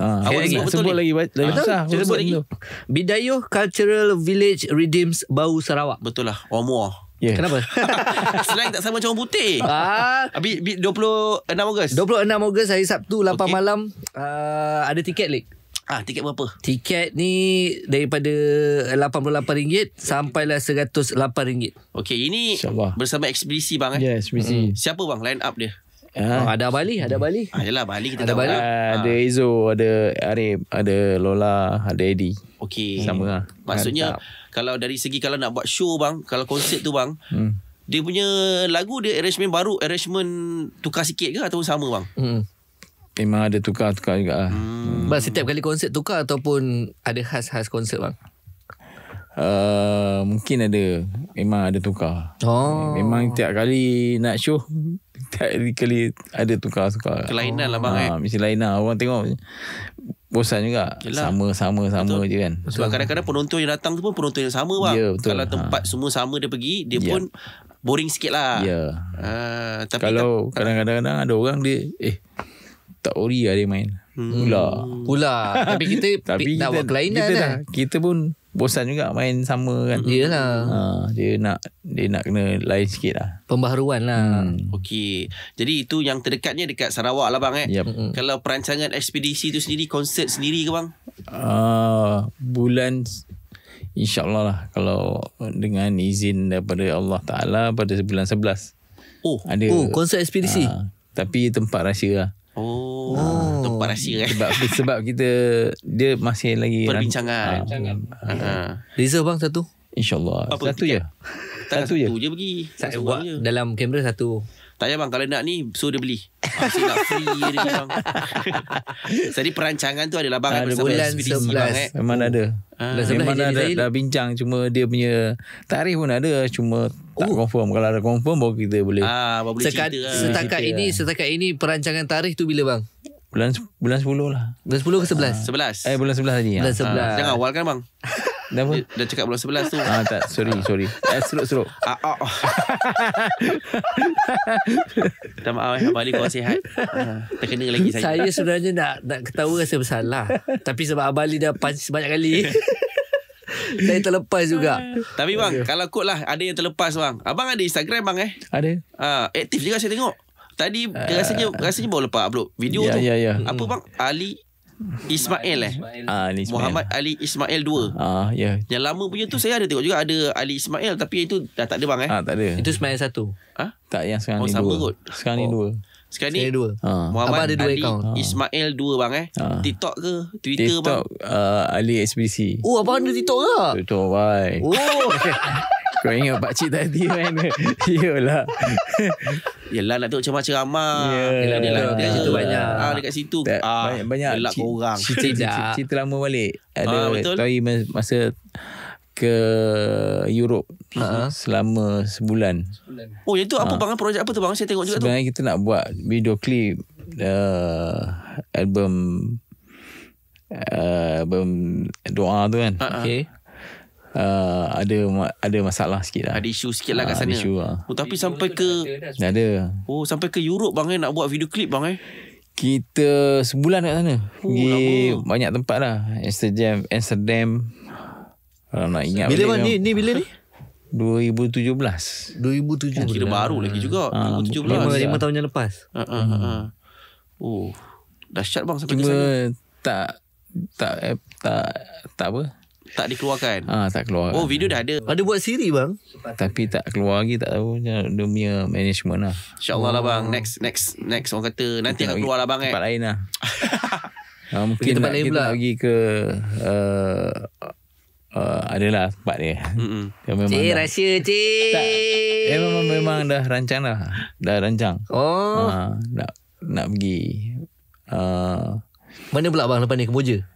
Ha. Ah, okay, lagi. Sebut lagi. Betul. Ha. Usah, sebut lagi. Ah, Bidayuh Cultural Village Redeems Bau Sarawak. Betul lah. Orang muah. Yeah. Kenapa? Selain tak sama macam orang putih. Ah. Bi, bi, 26 Ogos. 26 Ogos hari Sabtu 8 okay. malam. Uh, ada tiket, Lik. Ah, tiket berapa? Tiket ni daripada RM88 sampailah RM108. Okey, ini InsyaAllah. bersama ekspedisi bang eh. Ya, yeah, ekspedisi. Mm. Siapa bang line up dia? Ha. Oh, ada Bali, ada Bali. Ha, ah, yalah, Bali kita ada Bali. Ha. Ah, ada Izo, ada Arif, ada Lola, ada Eddy. Okey. Sama lah. Maksudnya, ha, kalau dari segi kalau nak buat show bang, kalau konsert tu bang, hmm. dia punya lagu dia arrangement baru, arrangement tukar sikit ke atau sama bang? Hmm. Memang ada tukar-tukar juga lah. Hmm. Bang, setiap kali konsert tukar ataupun ada khas-khas konsert bang? Uh, mungkin ada memang ada tukar. Oh. Memang tiap kali nak show tiap kali ada tukar suka. Kelainan oh. lah bang. Ha, eh. mesti lain lah. Orang tengok bosan juga. Lah. Sama sama sama betul. je kan. Sebab kadang-kadang penonton yang datang tu pun penonton yang sama bang. Yeah, betul. Kalau tempat ha. semua sama dia pergi, dia yeah. pun boring sikit lah. Ya. Yeah. Ha, Kalau kadang-kadang tak, ada orang dia eh tak ori lah dia main. Hmm. Pula. Tapi kita, tapi nak kita, kelainan kita lah. Dah, kita pun bosan juga main sama kan. Mm-hmm. Yalah. Ha, dia nak dia nak kena lain sikit lah. Pembaharuan lah. Hmm. Okey. Jadi itu yang terdekatnya dekat Sarawak lah bang eh. Yep. Kalau perancangan ekspedisi tu sendiri, konsert sendiri ke bang? Uh, bulan InsyaAllah lah Kalau Dengan izin Daripada Allah Ta'ala Pada bulan 11 Oh, ada, oh Konsert ekspedisi uh, Tapi tempat rahsia lah Oh, uh, tempat rahsia kan. Sebab sebab kita dia masih lagi perbincangan. Ha. Uh, uh, uh. bang satu. InsyaAllah Satu tiket? je. Satu, satu je. pergi. dalam kamera satu. Tak payah bang Kalau nak ni Suruh dia beli Masih tak free dia, bang. Jadi perancangan tu Adalah bang Ada bulan 11 bang, eh. Memang ada Ah, dah mana dah, dah bincang cuma dia punya tarif pun ada cuma tak uh. confirm kalau ada confirm baru kita boleh ah, boleh Seka- cerita lah. setakat lah. ini setakat ini perancangan tarif tu bila bang Bulan bulan 10 lah. Bulan 10 ke 11? Uh, 11. Eh bulan 11 tadi. Ya. Bulan 11. Ha. Ah. Jangan awal kan bang. Dah pun Dah cakap bulan 11 tu. Ah tak, sorry, sorry. Eh seluk seluk. Ah oh. Ah, ah. Tak maaf eh, abang kau sihat. Ha, terkena lagi saya. Saya sebenarnya nak nak ketawa rasa bersalah. Tapi sebab abang dah punch banyak kali. saya terlepas juga. Tapi bang, okay. kalau kot lah ada yang terlepas bang. Abang ada Instagram bang eh? Ada. Ah aktif juga saya tengok. Tadi uh, rasanya rasanya baru lepas upload video yeah, tu. Yeah, yeah. Apa bang? Hmm. Ali Ismail eh. Ah, Ali Ismail. Muhammad Ali Ismail 2. Ah, ya. Yeah. Yang lama punya tu saya ada tengok juga ada Ali Ismail tapi itu dah tak ada bang eh. Ah, tak ada. Itu Ismail 1. Ha? Tak yang sekarang oh, ni 2. Sama dua. kot. Sekarang oh. ni 2. Sekarang ni Saya dua. Ha. Muhammad Abang ada dua Ali account. Ah. Ismail dua bang eh. Ha. TikTok ke? Twitter TikTok, bang? TikTok uh, Ali SBC. Oh, apa ada TikTok ke? TikTok, bye. Oh. Kau ingat pakcik tadi mana? Yelah. Yelah nak tengok macam-macam ramah. Yelah. Yelah. Dia situ banyak. Ha, dekat situ. Tak, ah, banyak. Yelah kau orang. Cerita lama balik. Ada ah, betul. story masa ke Europe. Uh-huh. Selama sebulan. sebulan. Oh yang tu apa ha. bang? Projek apa tu bang? Saya tengok juga Sebenarnya tu. Sebenarnya kita nak buat video clip. Uh, album. Uh, album doa tu kan. Uh-huh. Okay. Ah, ada ada masalah sikit lah. Ada isu sikit lah kat ah, sana. Ada isu lah. Oh, tapi video sampai ke... Dah ada. Oh, sampai ke Europe bang eh, nak buat video clip bang eh. Kita sebulan kat sana. Oh, Pergi oh, banyak tempat lah. Amsterdam. Amsterdam. Kalau ah, nak ingat. Bila bang ni, ni bila ni? 2017 2017 eh, Kira baru lagi juga ha, 2017 5, 5 tahun yang lepas uh, uh, uh, uh. Oh Dahsyat bang sampai Cuma ke sana Cuma Tak Tak eh, Tak Tak apa tak dikeluarkan Ah ha, tak keluar Oh video dah ada Ada buat siri bang Tapi tak keluar lagi Tak tahu Dunia management lah InsyaAllah oh. lah bang oh. Next Next next orang kata Nanti akan keluar lah bang eh. Tempat eh. lain lah ha, Mungkin tempat lain pula Pergi ke uh, Uh, adalah tempat dia. Dia memang cik, dah, rahsia cik. Tak, dia memang, dah rancang dah. Dah rancang. Oh. Uh, nak nak pergi. Uh, Mana pula bang lepas ni Kemboja?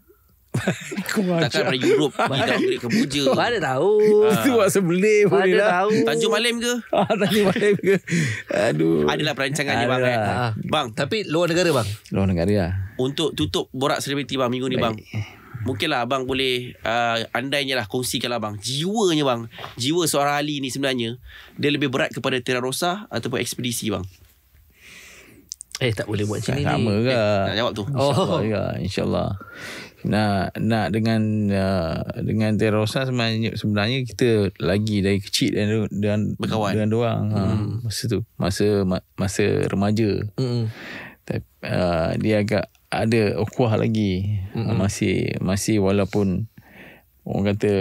Takkan dari Europe Pergi downgrade ke Puja Mana tahu ah. Itu buat sebelah Mana lah. tahu Tanjung Malim ke ah, Tanjung Malim ke Aduh Adalah perancangan ni bang eh. Bang Tapi luar negara bang Luar negara lah Untuk tutup borak selebriti bang Minggu ni bang Mungkinlah abang boleh uh, Andainya lah Kongsikanlah abang Jiwanya bang Jiwa seorang ali ni sebenarnya Dia lebih berat kepada Terra Rosa Ataupun ekspedisi bang Eh tak boleh buat macam ni Sama ke eh, Nak jawab tu InsyaAllah oh. InsyaAllah nak nak dengan uh, dengan Terosa sebenarnya, sebenarnya kita lagi dari kecil dan dengan berkawan dengan dia ha, hmm. ha, masa tu masa ma, masa remaja hmm. tapi uh, dia agak ada ukhuwah lagi hmm. ha, masih masih walaupun orang kata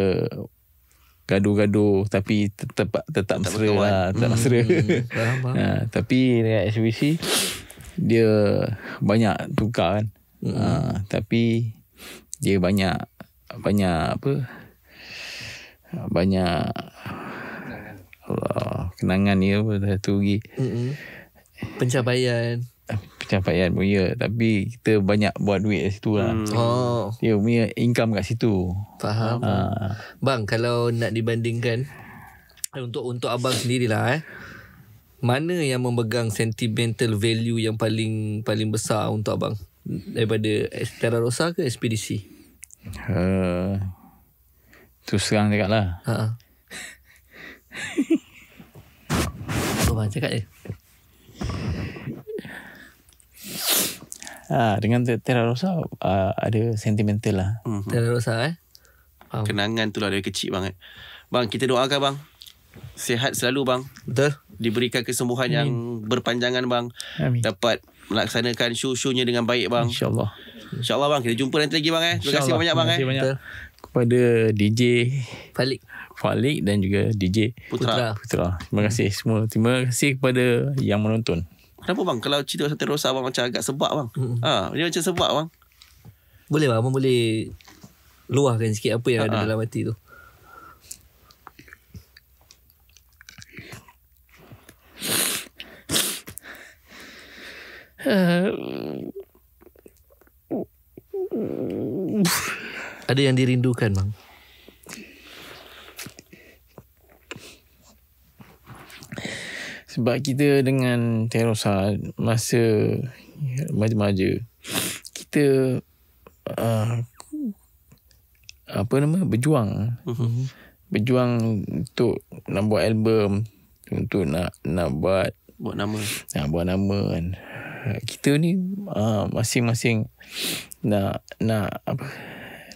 gaduh-gaduh tapi tetap tetap mesra lah, tetap hmm. mesra hmm. ha, tapi dekat SBC dia banyak tukar kan hmm. ha, tapi dia banyak banyak apa banyak Allah kenangan dia apa dah tu pergi pencapaian ah, pencapaian pun ya tapi kita banyak buat duit kat situ lah mm. oh. dia punya income kat situ faham ha. bang kalau nak dibandingkan untuk untuk abang sendirilah eh mana yang memegang sentimental value yang paling paling besar untuk abang daripada Terra Rosa ke spdc? Uh, ha. tu serang dekat lah. Ha. Uh-uh. cakap je. uh, ah, dengan Terra Rosa uh, ada sentimental lah. Mm-hmm. Terra Rosa eh. Um. Kenangan tu lah dari kecil banget. Bang, kita doakan bang. Sehat selalu bang. Betul. Diberikan kesembuhan Amin. yang berpanjangan bang. Amin. Dapat melaksanakan show-shownya dengan baik bang. InsyaAllah. InsyaAllah bang. Kita jumpa nanti lagi bang eh. Terima kasih banyak bang eh. Terima kasih banyak. Kepada DJ Falik. Falik dan juga DJ Putra. Putra. Terima kasih semua. Terima kasih kepada yang menonton. Kenapa bang? Kalau cerita pasal terosa bang macam agak sebab bang. hmm Ha, dia macam sebab bang. Boleh bang. Abang boleh luahkan sikit apa yang Ha-ha. ada dalam hati tu. Ada yang dirindukan, Bang? Sebab kita dengan Terosa masa maju-maju, kita uh, apa nama berjuang uh-huh. berjuang untuk nak buat album untuk nak nak buat buat nama nak buat nama kan Eh, kita ni uh, masing-masing nak nak apa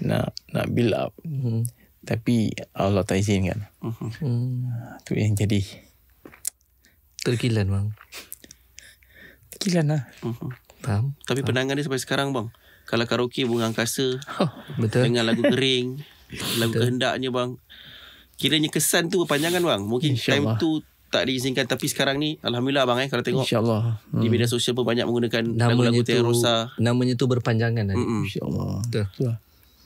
nak nak build up hmm. tapi Allah tak izinkan. Uh-huh. Hmm. Ah, tu yang jadi terkilan bang. Terkilan lah. Uh-huh. Faham? Tapi Faham. penangan dia sampai sekarang bang. Kalau karaoke bunga angkasa oh, betul. dengan lagu kering, lagu kehendaknya bang. Kiranya kesan tu berpanjangan bang. Mungkin Insya time Allah. tu tak diizinkan tapi sekarang ni alhamdulillah bang eh kalau tengok insyaallah hmm. di media sosial pun banyak menggunakan nama lagu Terosa namanya tu berpanjangan kan insyaallah betul bang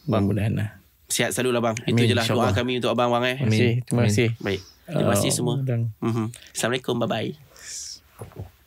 hmm. mudahan lah. sihat selalu lah bang Amin. itu jelah doa kami untuk abang bang eh terima kasih terima kasih baik terima kasih uh, semua uh, assalamualaikum bye bye